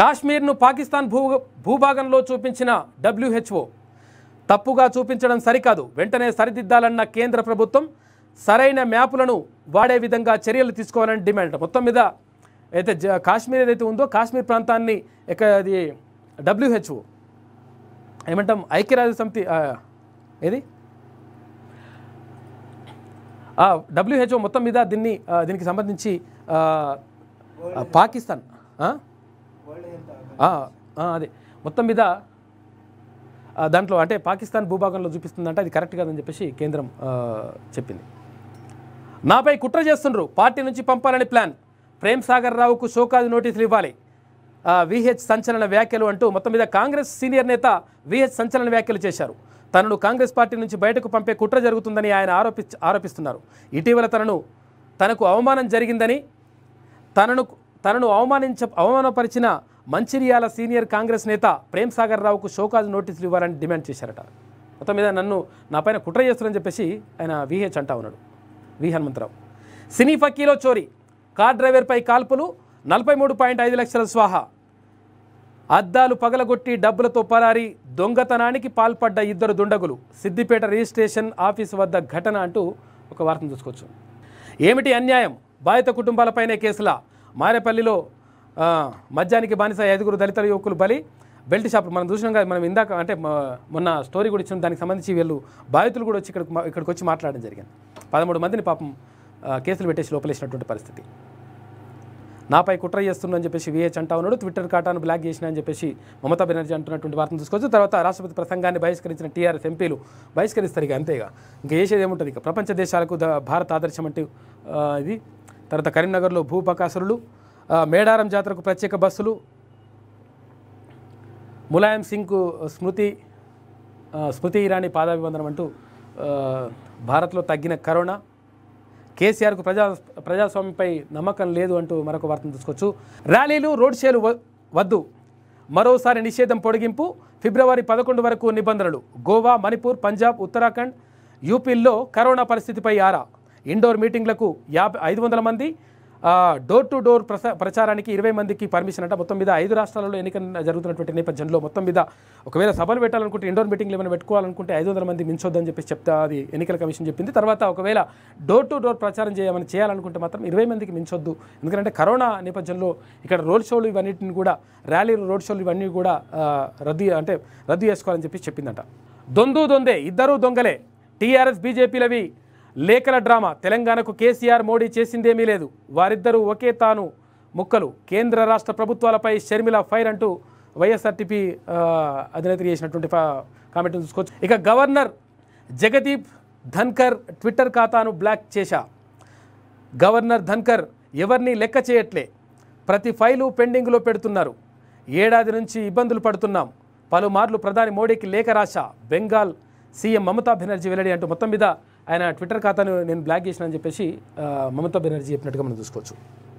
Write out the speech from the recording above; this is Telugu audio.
కాశ్మీర్ను పాకిస్తాన్ భూ భూభాగంలో చూపించిన డబ్ల్యూహెచ్ఓ తప్పుగా చూపించడం సరికాదు వెంటనే సరిదిద్దాలన్న కేంద్ర ప్రభుత్వం సరైన మ్యాపులను వాడే విధంగా చర్యలు తీసుకోవాలని డిమాండ్ మొత్తం మీద అయితే కాశ్మీర్ ఏదైతే ఉందో కాశ్మీర్ ప్రాంతాన్ని ఇక అది డబ్ల్యూహెచ్ఓ ఏమంటాం ఐక్యరాజ్య సమితి ఏది డబ్ల్యూహెచ్ఓ మొత్తం మీద దీన్ని దీనికి సంబంధించి పాకిస్తాన్ అదే మొత్తం మీద దాంట్లో అంటే పాకిస్తాన్ భూభాగంలో చూపిస్తుందంటే అది కరెక్ట్ కాదని చెప్పేసి కేంద్రం చెప్పింది నాపై కుట్ర చేస్తుండ్రు పార్టీ నుంచి పంపాలని ప్లాన్ ప్రేమ్ సాగర్ రావుకు షోకాజ్ నోటీసులు ఇవ్వాలి విహెచ్ సంచలన వ్యాఖ్యలు అంటూ మొత్తం మీద కాంగ్రెస్ సీనియర్ నేత విహెచ్ సంచలన వ్యాఖ్యలు చేశారు తనను కాంగ్రెస్ పార్టీ నుంచి బయటకు పంపే కుట్ర జరుగుతుందని ఆయన ఆరోపి ఆరోపిస్తున్నారు ఇటీవల తనను తనకు అవమానం జరిగిందని తనను తనను అవమానించ అవమానపరిచిన మంచిర్యాల సీనియర్ కాంగ్రెస్ నేత ప్రేమ్ సాగర్ రావుకు షోకాజ్ నోటీసులు ఇవ్వాలని డిమాండ్ చేశారట మొత్తం మీద నన్ను నా పైన కుట్ర చేస్తున్నారని చెప్పేసి ఆయన విహెచ్ అంటా ఉన్నాడు వి హనుమంతరావు సినీ ఫకీలో చోరీ కార్ డ్రైవర్పై కాల్పులు నలభై మూడు పాయింట్ ఐదు లక్షల స్వాహ అద్దాలు పగలగొట్టి డబ్బులతో పరారి దొంగతనానికి పాల్పడ్డ ఇద్దరు దుండగులు సిద్దిపేట రిజిస్ట్రేషన్ ఆఫీసు వద్ద ఘటన అంటూ ఒక వార్తను చూసుకోవచ్చు ఏమిటి అన్యాయం బాధిత కుటుంబాలపైనే కేసుల మారేపల్లిలో మద్యానికి బానిస ఐదుగురు దళిత యువకులు బలి బెల్ట్ షాపులు మనం చూసినాం కదా మనం ఇందాక అంటే మొన్న స్టోరీ కూడా ఇచ్చిన దానికి సంబంధించి వీళ్ళు బాధితులు కూడా వచ్చి ఇక్కడ ఇక్కడికి వచ్చి మాట్లాడడం జరిగింది పదమూడు మందిని పాపం కేసులు పెట్టేసి లోపలేసినటువంటి పరిస్థితి నాపై కుట్ర అని చెప్పేసి విహెచ్ అంటా ఉన్నాడు ట్విట్టర్ ఖాతాను బ్లాక్ చేసిన అని చెప్పేసి మమతా బెనర్జీ అంటున్నటువంటి వార్తను చూసుకోవచ్చు తర్వాత రాష్ట్రపతి ప్రసంగాన్ని బహిష్కరించిన టీఆర్ఎస్ ఎంపీలు బహిష్కరిస్తారు ఇక అంతేగా ఇంకా చేసేది ఏముంటుంది ఇక ప్రపంచ దేశాలకు భారత ఆదర్శం అంటే ఇది తర్వాత కరీంనగర్లో భూపకాసురులు మేడారం జాతరకు ప్రత్యేక బస్సులు ములాయం సింగ్కు స్మృతి స్మృతి ఇరానీ పాదాభివందనం అంటూ భారత్లో తగ్గిన కరోనా కేసీఆర్కు ప్రజా ప్రజాస్వామ్యంపై నమ్మకం లేదు అంటూ మరొక వార్తను చూసుకోవచ్చు ర్యాలీలు రోడ్ షేలు వద్దు మరోసారి నిషేధం పొడిగింపు ఫిబ్రవరి పదకొండు వరకు నిబంధనలు గోవా మణిపూర్ పంజాబ్ ఉత్తరాఖండ్ యూపీల్లో కరోనా పరిస్థితిపై ఆరా ఇండోర్ మీటింగ్లకు యాభై ఐదు వందల మంది డోర్ టు డోర్ ప్రచారానికి ఇరవై మందికి పర్మిషన్ అంట మొత్తం మీద ఐదు రాష్ట్రాలలో ఎన్నిక జరుగుతున్నటువంటి నేపథ్యంలో మొత్తం మీద ఒకవేళ సభలు పెట్టాలనుకుంటే ఇండోర్ మీటింగ్లు ఏమైనా పెట్టుకోవాలనుకుంటే ఐదు వందల మంది మించొద్దని చెప్పి చెప్తా అది ఎన్నికల కమిషన్ చెప్పింది తర్వాత ఒకవేళ డోర్ టు డోర్ ప్రచారం చేయమని చేయాలనుకుంటే మాత్రం ఇరవై మందికి మించొద్దు ఎందుకంటే కరోనా నేపథ్యంలో ఇక్కడ రోడ్ షోలు ఇవన్నిటిని కూడా ర్యాలీలు రోడ్ షోలు ఇవన్నీ కూడా రద్దు అంటే రద్దు చేసుకోవాలని చెప్పి చెప్పిందంట దొందు దొందే ఇద్దరూ దొంగలే టీఆర్ఎస్ బీజేపీలవి లేఖల డ్రామా తెలంగాణకు కేసీఆర్ మోడీ చేసిందేమీ లేదు వారిద్దరూ ఒకే తాను ముక్కలు కేంద్ర రాష్ట్ర ప్రభుత్వాలపై షర్మిల ఫైర్ అంటూ వైఎస్ఆర్టీపీ అధినేత్రి చేసినటువంటి కామెంట్ చూసుకోవచ్చు ఇక గవర్నర్ జగదీప్ ధన్కర్ ట్విట్టర్ ఖాతాను బ్లాక్ చేశా గవర్నర్ ధన్కర్ ఎవరిని లెక్క చేయట్లే ప్రతి ఫైలు పెండింగ్లో పెడుతున్నారు ఏడాది నుంచి ఇబ్బందులు పడుతున్నాం పలుమార్లు ప్రధాని మోడీకి లేఖ రాశా బెంగాల్ సీఎం మమతా బెనర్జీ వెల్లడి అంటూ మొత్తం మీద ఆయన ట్విట్టర్ ఖాతాను నేను బ్లాక్ చేసినా అని చెప్పేసి మమతా బెనర్జీ చెప్పినట్టుగా మనం చూసుకోవచ్చు